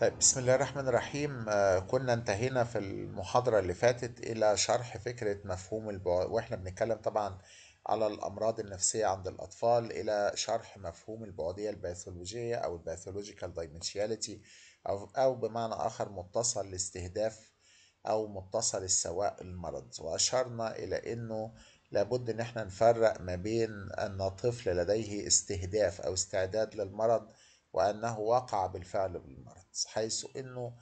طيب بسم الله الرحمن الرحيم آه، كنا انتهينا في المحاضرة اللي فاتت إلى شرح فكرة مفهوم البعد وإحنا بنتكلم طبعا على الأمراض النفسية عند الأطفال إلى شرح مفهوم البعدية الباثولوجية أو الباثولوجيكال دايمنشياليتي أو, أو بمعنى آخر متصل الاستهداف أو متصل السواء المرض وأشرنا إلى أنه لابد أن احنا نفرق ما بين أن طفل لديه استهداف أو استعداد للمرض وأنه وقع بالفعل بالمرض حيث أنه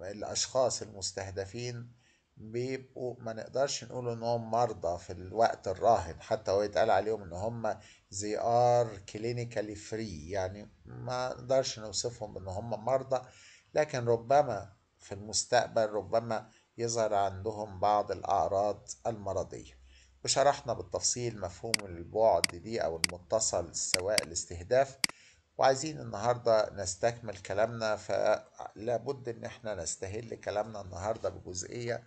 الأشخاص المستهدفين بيبقوا ما نقدرش نقول انهم مرضى في الوقت الراهن حتى هو يتقال عليهم ان هم زي ار كلينيكالي فري يعني ما نقدرش نوصفهم ان هم مرضى لكن ربما في المستقبل ربما يظهر عندهم بعض الاعراض المرضيه وشرحنا بالتفصيل مفهوم البعد دي او المتصل سواء الاستهداف وعايزين النهاردة نستكمل كلامنا فلابد ان احنا نستهل كلامنا النهاردة بجزئية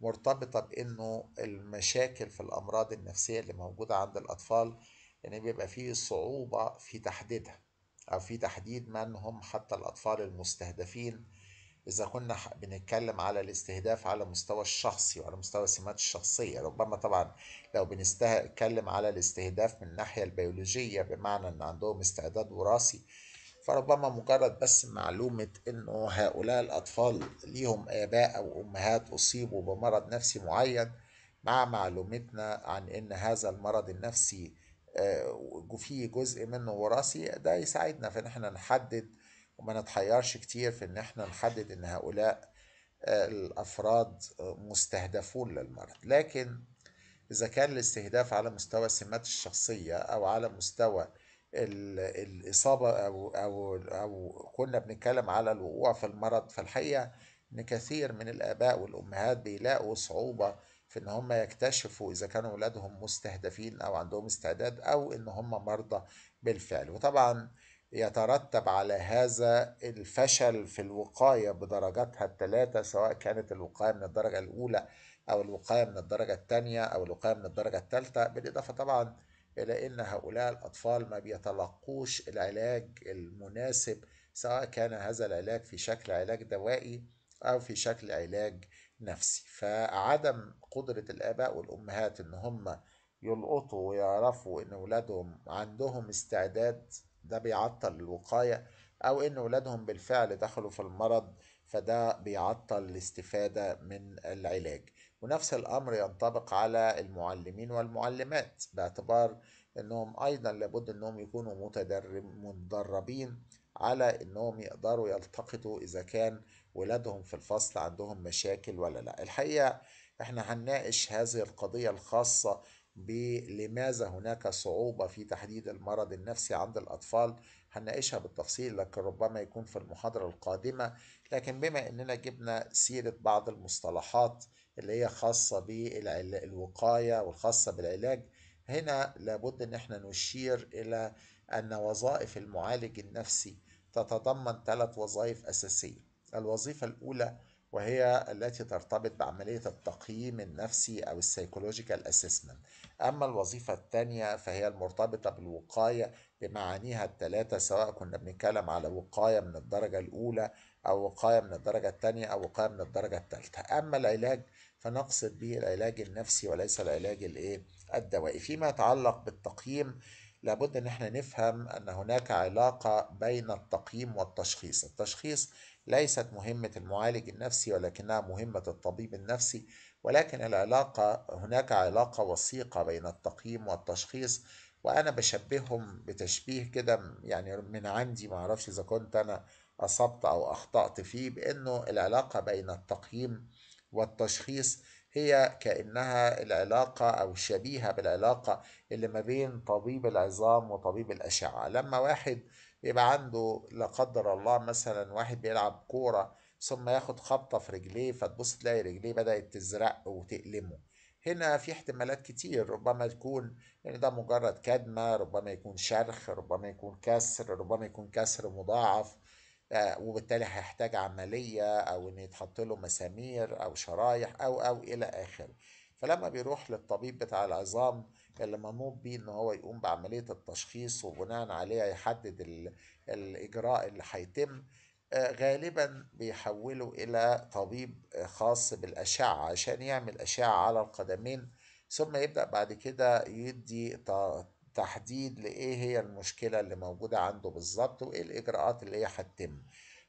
مرتبطة بانه المشاكل في الامراض النفسية اللي موجودة عند الاطفال يعني بيبقى فيه صعوبة في تحديدها أو في تحديد من هم حتى الأطفال المستهدفين إذا كنا بنتكلم على الاستهداف على مستوى الشخصي وعلى مستوى السمات الشخصية ربما طبعا لو بنتكلم على الاستهداف من الناحية البيولوجية بمعنى أن عندهم استعداد وراثي فربما مجرد بس معلومة أنه هؤلاء الأطفال ليهم آباء أو أمهات أصيبوا بمرض نفسي معين مع معلومتنا عن أن هذا المرض النفسي آه، فيه جزء منه وراثي ده يساعدنا في ان احنا نحدد وما نتحيرش كتير في ان احنا نحدد ان هؤلاء آه، الافراد آه، مستهدفون للمرض لكن اذا كان الاستهداف على مستوى السمات الشخصيه او على مستوى الاصابه او او او كنا بنتكلم على الوقوع في المرض فالحقيقه ان كثير من الاباء والامهات بيلاقوا صعوبه في ان هم يكتشفوا اذا كانوا اولادهم مستهدفين او عندهم استعداد او ان هم مرضى بالفعل وطبعا يترتب على هذا الفشل في الوقاية بدرجاتها الثلاثة سواء كانت الوقاية من الدرجة الأولى أو الوقاية من الدرجة الثانية أو الوقاية من الدرجة الثالثة بالإضافة طبعا إلى أن هؤلاء الأطفال ما بيتلقوش العلاج المناسب سواء كان هذا العلاج في شكل علاج دوائي أو في شكل علاج نفسي فعدم قدرة الآباء والأمهات إن هم يلقطوا ويعرفوا إن أولادهم عندهم استعداد ده بيعطل الوقاية أو إن ولادهم بالفعل دخلوا في المرض فده بيعطل الاستفادة من العلاج ونفس الأمر ينطبق على المعلمين والمعلمات باعتبار إنهم أيضا لابد إنهم يكونوا متدربين على إنهم يقدروا يلتقطوا إذا كان ولادهم في الفصل عندهم مشاكل ولا لا الحقيقة إحنا هنناقش هذه القضية الخاصة بلماذا هناك صعوبة في تحديد المرض النفسي عند الأطفال هنناقشها بالتفصيل لكن ربما يكون في المحاضرة القادمة لكن بما أننا جبنا سيرة بعض المصطلحات اللي هي خاصة بالوقاية والخاصة بالعلاج هنا لابد أن احنا نشير إلى أن وظائف المعالج النفسي تتضمن ثلاث وظائف أساسية الوظيفة الأولى وهي التي ترتبط بعملية التقييم النفسي أو السيكولوجيكال أسسمنت أما الوظيفة الثانية فهي المرتبطة بالوقاية بمعانيها الثلاثة سواء كنا بنتكلم على وقاية من الدرجة الأولى أو وقاية من الدرجة الثانية أو وقاية من الدرجة الثالثة أما العلاج فنقصد به العلاج النفسي وليس العلاج الإيه الدوائي فيما يتعلق بالتقييم لابد ان احنا نفهم ان هناك علاقه بين التقييم والتشخيص التشخيص ليست مهمه المعالج النفسي ولكنها مهمه الطبيب النفسي ولكن العلاقة هناك علاقة وثيقة بين التقييم والتشخيص وأنا بشبههم بتشبيه كده يعني من عندي معرفش إذا كنت أنا أصبت أو أخطأت فيه بأنه العلاقة بين التقييم والتشخيص هي كأنها العلاقة أو شبيهة بالعلاقة اللي ما بين طبيب العظام وطبيب الأشعة لما واحد بيبقى عنده لا قدر الله مثلا واحد بيلعب كورة ثم ياخد خبطة في رجليه فتبص تلاقي رجليه بدأت تزرق وتألمه هنا في احتمالات كتير ربما تكون يعني ده مجرد كدمة ربما يكون شرخ ربما يكون كسر ربما يكون كسر مضاعف آه، وبالتالي هيحتاج عملية أو إن يتحط له مسامير أو شرايح أو أو إلى آخره فلما بيروح للطبيب بتاع العظام اللي منوط بيه إن هو يقوم بعملية التشخيص وبناء عليها يحدد الإجراء اللي هيتم غالبا بيحوله إلى طبيب خاص بالأشعة عشان يعمل أشعة على القدمين ثم يبدأ بعد كده يدي تحديد لإيه هي المشكلة اللي موجودة عنده بالظبط وإيه الإجراءات اللي هي هتتم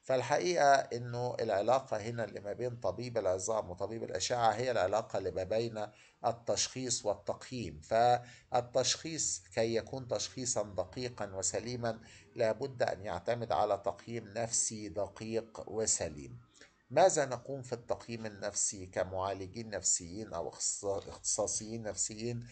فالحقيقة إنه العلاقة هنا اللي ما بين طبيب العظام وطبيب الأشعة هي العلاقة اللي ما بين التشخيص والتقييم فالتشخيص كي يكون تشخيصا دقيقا وسليما لابد أن يعتمد على تقييم نفسي دقيق وسليم ماذا نقوم في التقييم النفسي كمعالجين نفسيين أو اختصاصيين نفسيين؟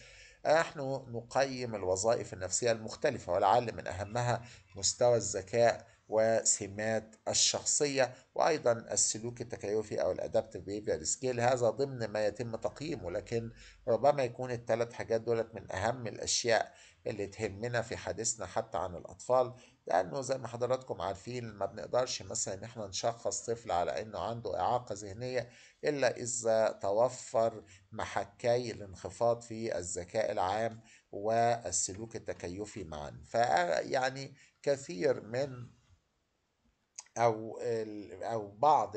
نحن نقيم الوظائف النفسية المختلفة ولعل من أهمها مستوى الذكاء وسمات الشخصية وأيضا السلوك التكيفي أو الأدابت بيفير سكيل هذا ضمن ما يتم تقييمه لكن ربما يكون الثلاث حاجات دولت من أهم الأشياء اللي تهمنا في حديثنا حتى عن الأطفال لأنه زي ما حضراتكم عارفين ما بنقدرش مثلا إن إحنا نشخص طفل على إنه عنده إعاقة ذهنية إلا إذا توفر محكي الانخفاض في الذكاء العام والسلوك التكيفي معا فيعني كثير من او او بعض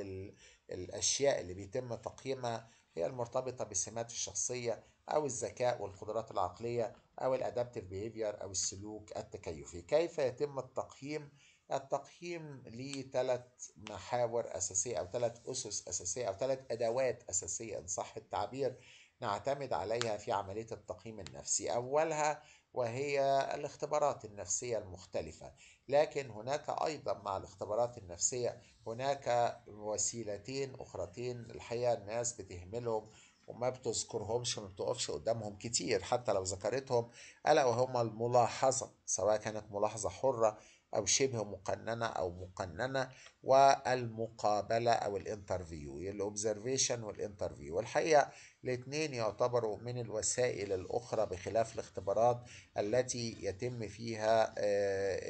الاشياء اللي بيتم تقييمها هي المرتبطه بسمات الشخصيه او الذكاء والقدرات العقليه او الادابتيف بيهيفير او السلوك التكيفي كيف يتم التقييم التقييم ليه ثلاث محاور أساسية أو ثلاث أسس أساسية أو ثلاث أدوات أساسية إن صح التعبير نعتمد عليها في عملية التقييم النفسي أولها وهي الاختبارات النفسية المختلفة لكن هناك أيضا مع الاختبارات النفسية هناك وسيلتين أخرتين الحقيقة الناس بتهملهم وما بتذكرهمش وما بتقفش قدامهم كتير حتى لو ذكرتهم ألا وهما الملاحظة سواء كانت ملاحظة حرة أو شبه مقننة أو مقننة والمقابلة أو الانترفيو الأوبزرفيشن والانترفيو والحقيقة الاثنين يعتبروا من الوسائل الأخرى بخلاف الاختبارات التي يتم فيها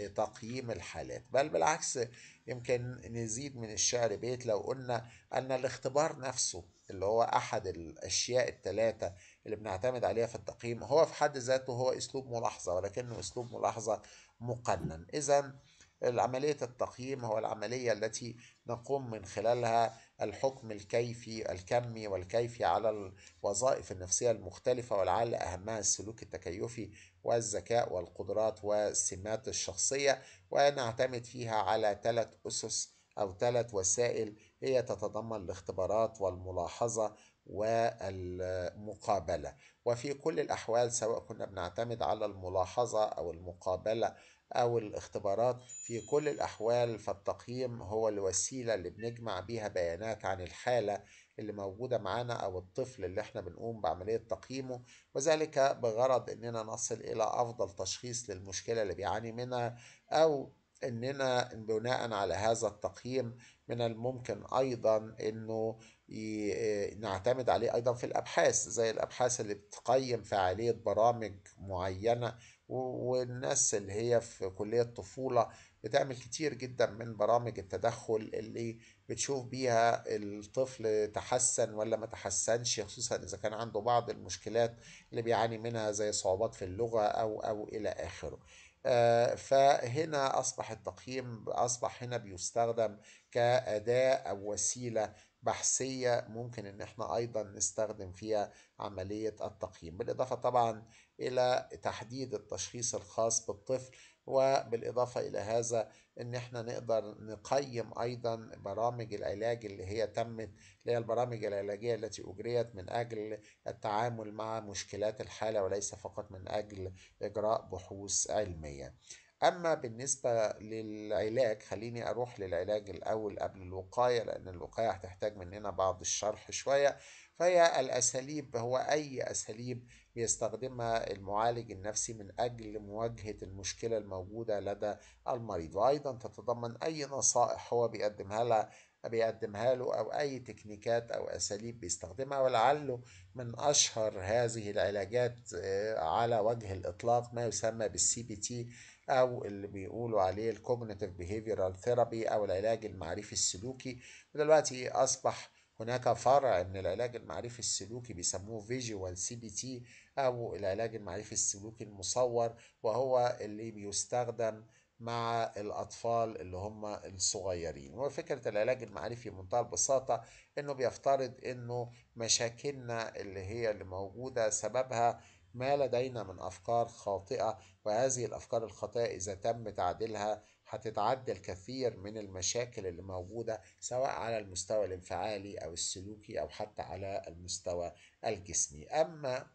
تقييم الحالات بل بالعكس يمكن نزيد من الشعر بيت لو قلنا أن الاختبار نفسه اللي هو أحد الأشياء الثلاثة اللي بنعتمد عليها في التقييم هو في حد ذاته هو أسلوب ملاحظة ولكنه أسلوب ملاحظة مقنن إذا عملية التقييم هو العملية التي نقوم من خلالها الحكم الكيفي الكمي والكيفي على الوظائف النفسية المختلفة ولعل أهمها السلوك التكيفي والذكاء والقدرات والسمات الشخصية ونعتمد فيها على ثلاث أسس أو ثلاث وسائل هي تتضمن الاختبارات والملاحظة والمقابلة وفي كل الأحوال سواء كنا بنعتمد على الملاحظة أو المقابلة أو الاختبارات في كل الأحوال فالتقييم هو الوسيلة اللي بنجمع بيها بيانات عن الحالة اللي موجودة معانا أو الطفل اللي احنا بنقوم بعملية تقييمه وذلك بغرض إننا نصل إلى أفضل تشخيص للمشكلة اللي بيعاني منها أو اننا بناء على هذا التقييم من الممكن ايضا انه آه، نعتمد عليه ايضا في الابحاث زي الابحاث اللي بتقيم فعاليه برامج معينه والناس اللي هي في كليه الطفوله بتعمل كتير جدا من برامج التدخل اللي بتشوف بيها الطفل تحسن ولا ما تحسنش خصوصا اذا كان عنده بعض المشكلات اللي بيعاني منها زي صعوبات في اللغه او او الى اخره آه، فهنا أصبح التقييم أصبح هنا بيستخدم كأداة أو وسيلة بحثية ممكن إن إحنا أيضا نستخدم فيها عملية التقييم بالإضافة طبعا إلى تحديد التشخيص الخاص بالطفل وبالإضافة إلى هذا إن إحنا نقدر نقيم أيضا برامج العلاج اللي هي تمت اللي هي البرامج العلاجية التي أجريت من أجل التعامل مع مشكلات الحالة وليس فقط من أجل إجراء بحوث علمية. أما بالنسبة للعلاج خليني أروح للعلاج الأول قبل الوقاية لأن الوقاية هتحتاج مننا بعض الشرح شوية فهي الأساليب هو أي أساليب بيستخدمها المعالج النفسي من أجل مواجهة المشكلة الموجودة لدى المريض وأيضا تتضمن أي نصائح هو بيقدمها لها بيقدمها له أو أي تكنيكات أو أساليب بيستخدمها ولعله من أشهر هذه العلاجات آه، على وجه الإطلاق ما يسمى بالسي بي تي أو اللي بيقولوا عليه الكوجنيتيف بيهيفيرال ثيرابي أو العلاج المعرفي السلوكي ودلوقتي أصبح هناك فرع من العلاج المعرفي السلوكي بيسموه فيجوال سي بي تي أو العلاج المعرفي السلوكي المصور وهو اللي بيستخدم مع الأطفال اللي هم الصغيرين وفكرة العلاج المعرفي بمنتهى البساطة إنه بيفترض إنه مشاكلنا اللي هي اللي موجودة سببها ما لدينا من أفكار خاطئة وهذه الأفكار الخاطئة إذا تم تعديلها هتتعدى الكثير من المشاكل اللي موجودة سواء على المستوى الانفعالي أو السلوكي أو حتى على المستوى الجسمي أما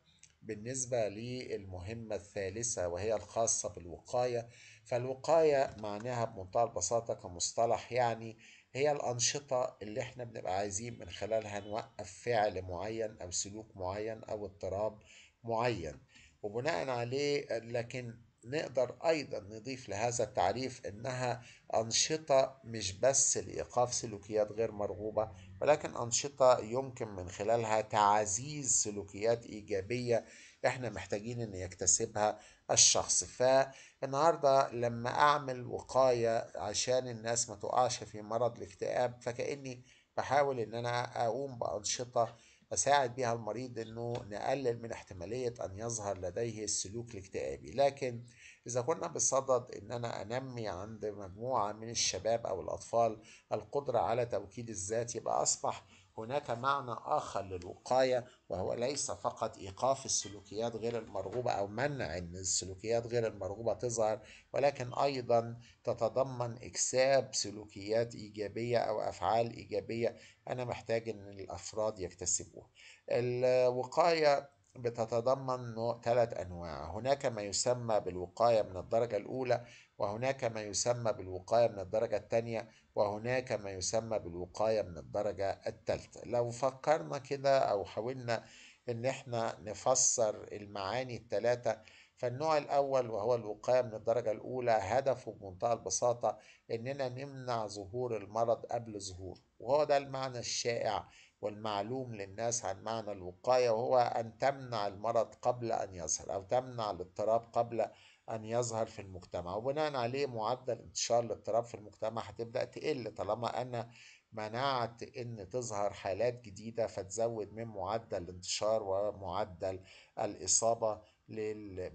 بالنسبة للمهمة الثالثة وهي الخاصة بالوقاية فالوقاية معناها بمنتهى البساطة كمصطلح يعني هي الأنشطة اللي احنا بنبقى عايزين من خلالها نوقف فعل معين أو سلوك معين أو اضطراب معين وبناء عليه لكن نقدر أيضا نضيف لهذا التعريف إنها أنشطة مش بس لإيقاف سلوكيات غير مرغوبة ولكن أنشطة يمكن من خلالها تعزيز سلوكيات إيجابية إحنا محتاجين إن يكتسبها الشخص فالنهاردة لما أعمل وقاية عشان الناس ما تقعش في مرض الاكتئاب فكأني بحاول إن أنا أقوم بأنشطة أساعد بها المريض أنه نقلل من احتمالية أن يظهر لديه السلوك الاكتئابي لكن إذا كنا بصدد أن أنا أنمي عند مجموعة من الشباب أو الأطفال القدرة على توكيد الذات يبقى أصبح هناك معنى آخر للوقاية وهو ليس فقط إيقاف السلوكيات غير المرغوبة أو منع أن السلوكيات غير المرغوبة تظهر ولكن أيضا تتضمن إكساب سلوكيات إيجابية أو أفعال إيجابية أنا محتاج أن الأفراد يكتسبوها. الوقاية بتتضمن ثلاث أنواع هناك ما يسمى بالوقاية من الدرجة الأولى وهناك ما يسمى بالوقاية من الدرجة الثانية وهناك ما يسمى بالوقاية من الدرجة الثالثة لو فكرنا كده أو حاولنا إن إحنا نفسر المعاني الثلاثة فالنوع الأول وهو الوقاية من الدرجة الأولى هدفه بمنتهى البساطة إننا نمنع ظهور المرض قبل ظهوره وهو ده المعنى الشائع والمعلوم للناس عن معنى الوقاية وهو أن تمنع المرض قبل أن يظهر أو تمنع الاضطراب قبل أن يظهر في المجتمع وبناء عليه معدل انتشار الاضطراب في المجتمع هتبدأ تقل طالما أن منعت ان تظهر حالات جديدة فتزود من معدل الانتشار ومعدل الإصابة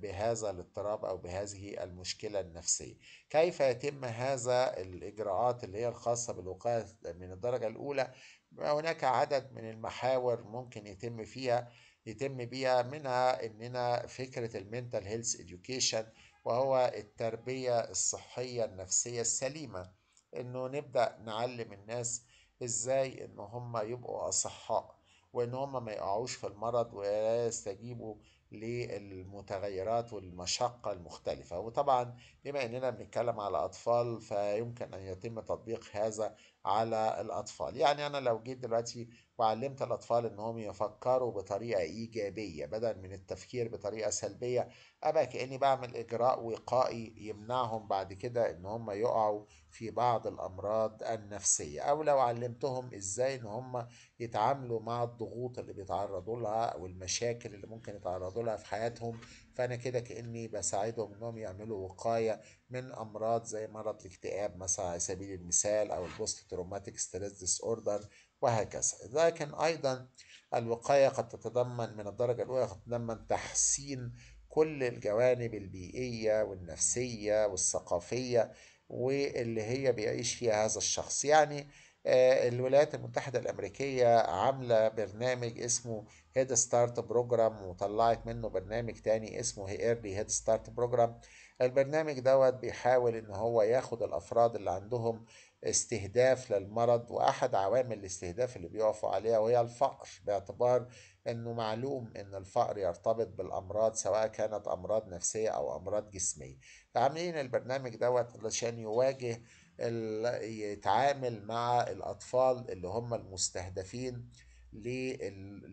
بهذا الاضطراب أو بهذه المشكلة النفسية كيف يتم هذا الإجراءات اللي هي الخاصة بالوقاية من الدرجة الأولى هناك عدد من المحاور ممكن يتم فيها يتم بيها منها اننا فكره المينتال هيلث education وهو التربيه الصحيه النفسيه السليمه انه نبدا نعلم الناس ازاي ان هم يبقوا اصحاء وان هم ما يقعوش في المرض ويستجيبوا للمتغيرات والمشقة المختلفة وطبعا بما اننا بنتكلم على اطفال فيمكن ان يتم تطبيق هذا على الأطفال يعني أنا لو جيت دلوقتي وعلمت الأطفال إنهم يفكروا بطريقة إيجابية بدل من التفكير بطريقة سلبية أبقى كأني بعمل إجراء وقائي يمنعهم بعد كده إن هم يقعوا في بعض الأمراض النفسية أو لو علمتهم إزاي إن هم يتعاملوا مع الضغوط اللي بيتعرضوا لها والمشاكل اللي ممكن يتعرضوا لها في حياتهم فأنا كده كأني بساعدهم إنهم يعملوا وقاية من أمراض زي مرض الاكتئاب مثلا على سبيل المثال أو البوست تروماتيك ستريس ديس أوردر وهكذا لكن أيضا الوقاية قد تتضمن من الدرجة الأولى قد تتضمن تحسين كل الجوانب البيئية والنفسية والثقافية واللي هي بيعيش فيها هذا الشخص يعني آه، الولايات المتحدة الأمريكية عاملة برنامج اسمه هيد ستارت بروجرام وطلعت منه برنامج تاني اسمه ايرلي هيد ستارت بروجرام البرنامج دوت بيحاول ان هو ياخد الافراد اللي عندهم استهداف للمرض واحد عوامل الاستهداف اللي بيقفوا عليها وهي الفقر باعتبار انه معلوم ان الفقر يرتبط بالامراض سواء كانت امراض نفسيه او امراض جسميه فعاملين البرنامج دوت علشان يواجه يتعامل مع الأطفال اللي هم المستهدفين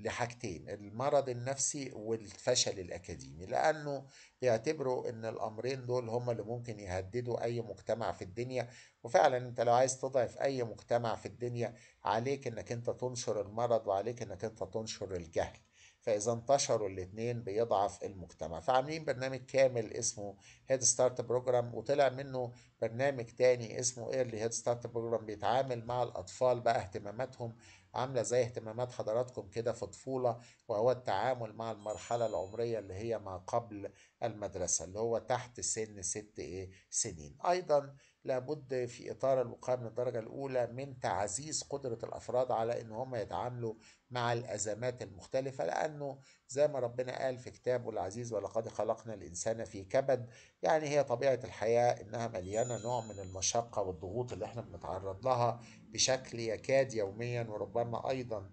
لحاجتين المرض النفسي والفشل الأكاديمي لأنه بيعتبروا إن الأمرين دول هم اللي ممكن يهددوا أي مجتمع في الدنيا وفعلا أنت لو عايز تضعف أي مجتمع في الدنيا عليك إنك أنت تنشر المرض وعليك إنك أنت تنشر الجهل فإذا انتشروا الاثنين بيضعف المجتمع فعاملين برنامج كامل اسمه هيد ستارت بروجرام وطلع منه برنامج تاني اسمه ايرلي هيد ستارت بروجرام بيتعامل مع الأطفال بقى اهتماماتهم عاملة زي اهتمامات حضراتكم كده في طفولة وهو التعامل مع المرحلة العمرية اللي هي ما قبل المدرسة اللي هو تحت سن ست ايه سنين أيضا لابد في إطار الوقاية من الدرجة الأولى من تعزيز قدرة الأفراد على إن هم يتعاملوا مع الأزمات المختلفة لأنه زي ما ربنا قال في كتابه العزيز ولقد خلقنا الإنسان في كبد يعني هي طبيعة الحياة إنها مليانة نوع من المشقة والضغوط اللي إحنا بنتعرض لها بشكل يكاد يوميا وربما أيضا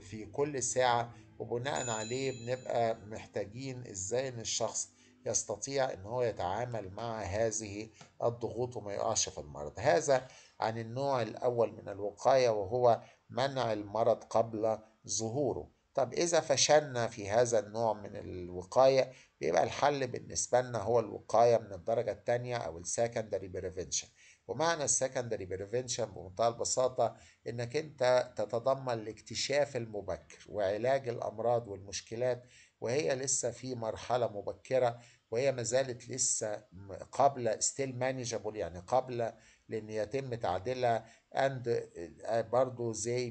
في كل ساعة وبناء عليه بنبقى محتاجين إزاي إن الشخص يستطيع ان هو يتعامل مع هذه الضغوط وما يقعش في المرض هذا عن النوع الاول من الوقايه وهو منع المرض قبل ظهوره طب إذا فشلنا في هذا النوع من الوقاية بيبقى الحل بالنسبة لنا هو الوقاية من الدرجة الثانية أو السكندري بريفنشن ومعنى السكندري بريفنشن بمنتهى البساطة إنك أنت تتضمن الاكتشاف المبكر وعلاج الأمراض والمشكلات وهي لسه في مرحلة مبكرة وهي ما زالت لسه قابله ستيل مانجبل يعني قابله لان يتم تعديلها اند برضه زي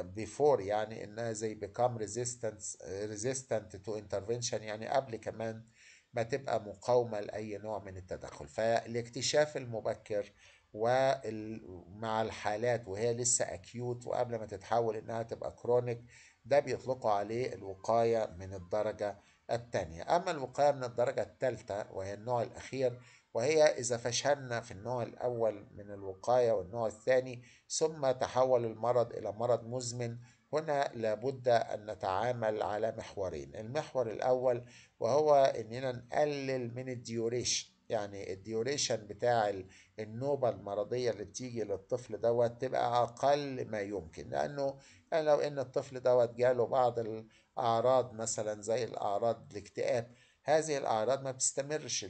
بيفور يعني انها زي بيكام ريزيستنت ريزيستنت تو intervention يعني قبل كمان ما تبقى مقاومه لاي نوع من التدخل فالاكتشاف المبكر ومع الحالات وهي لسه اكيوت وقبل ما تتحول انها تبقى كرونيك ده بيطلقوا عليه الوقايه من الدرجه الثانية أما الوقاية من الدرجة الثالثة وهي النوع الأخير وهي إذا فشلنا في النوع الأول من الوقاية والنوع الثاني ثم تحول المرض إلى مرض مزمن هنا لابد أن نتعامل على محورين المحور الأول وهو أننا نقلل من الديوريشن يعني الديوريشن بتاع النوبة المرضية اللي بتيجي للطفل دوت تبقى أقل ما يمكن لأنه لو إن الطفل دوت جاله بعض ال أعراض مثلا زي الأعراض الاكتئاب هذه الأعراض ما بتستمرش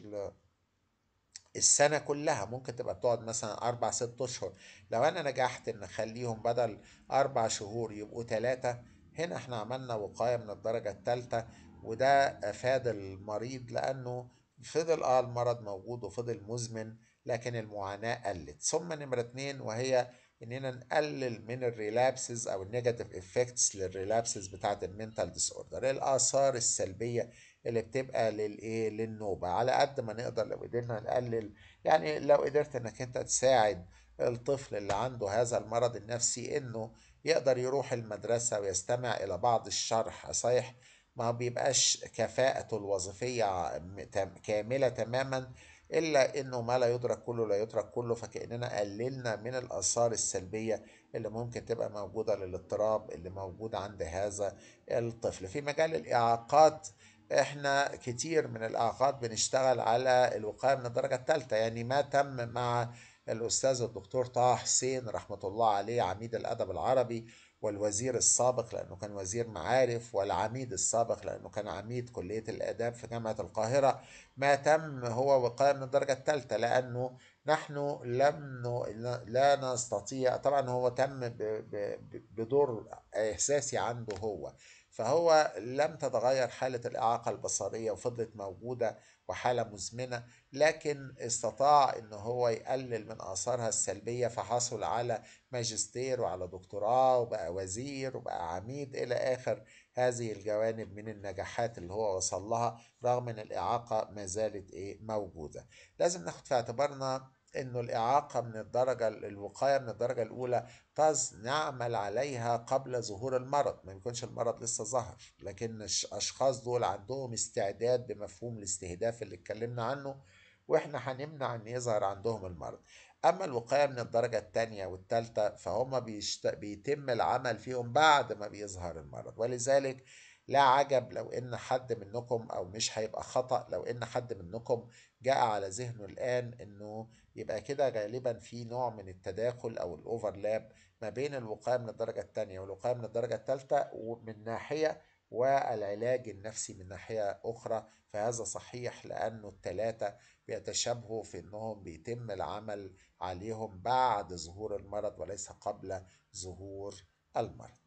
السنة كلها ممكن تبقى بتقعد مثلا أربع ست أشهر لو أنا نجحت إن أخليهم بدل أربع شهور يبقوا تلاتة هنا إحنا عملنا وقاية من الدرجة التالتة وده أفاد المريض لأنه فضل آه المرض موجود وفضل مزمن لكن المعاناة قلت ثم نمرة اتنين وهي اننا نقلل من الريلابسز او النيجاتيف افكتس للريلابسز بتاعه المينتال ديس اوردر الاثار السلبيه اللي بتبقى للايه للنوبه على قد ما نقدر لو قدرنا نقلل يعني لو قدرت انك انت تساعد الطفل اللي عنده هذا المرض النفسي انه يقدر يروح المدرسه ويستمع الى بعض الشرح صحيح ما بيبقاش كفاءته الوظيفيه كامله تماما إلا إنه ما لا يدرك كله لا يترك كله فكأننا قللنا من الآثار السلبية اللي ممكن تبقى موجودة للاضطراب اللي موجود عند هذا الطفل في مجال الإعاقات احنا كتير من الاعاقات بنشتغل على الوقايه من الدرجه الثالثه يعني ما تم مع الاستاذ الدكتور طه حسين رحمه الله عليه عميد الادب العربي والوزير السابق لأنه كان وزير معارف والعميد السابق لأنه كان عميد كلية الآداب في جامعة القاهرة ما تم هو وقاية من الدرجة الثالثة لأنه نحن لم لا نستطيع طبعا هو تم بدور إحساسي عنده هو فهو لم تتغير حالة الإعاقة البصرية وفضلت موجودة وحالة مزمنة لكن استطاع إن هو يقلل من آثارها السلبية فحصل على ماجستير وعلى دكتوراه وبقى وزير وبقى عميد إلى آخر هذه الجوانب من النجاحات اللي هو وصل لها رغم إن الإعاقة ما زالت إيه موجودة لازم ناخد في اعتبارنا انه الاعاقه من الدرجه الوقايه من الدرجه الاولى تز نعمل عليها قبل ظهور المرض ما يكونش المرض لسه ظهر لكن الاشخاص دول عندهم استعداد بمفهوم الاستهداف اللي اتكلمنا عنه واحنا هنمنع ان يظهر عندهم المرض اما الوقايه من الدرجه الثانيه والثالثه فهم بيشت... بيتم العمل فيهم بعد ما بيظهر المرض ولذلك لا عجب لو ان حد منكم او مش هيبقى خطأ لو ان حد منكم جاء على ذهنه الان انه يبقى كده غالبا في نوع من التداخل او الاوفرلاب ما بين الوقاية من الدرجة الثانية والوقاية من الدرجة الثالثة ومن ناحية والعلاج النفسي من ناحية أخرى فهذا صحيح لأنه الثلاثه بيتشابهوا في أنهم بيتم العمل عليهم بعد ظهور المرض وليس قبل ظهور المرض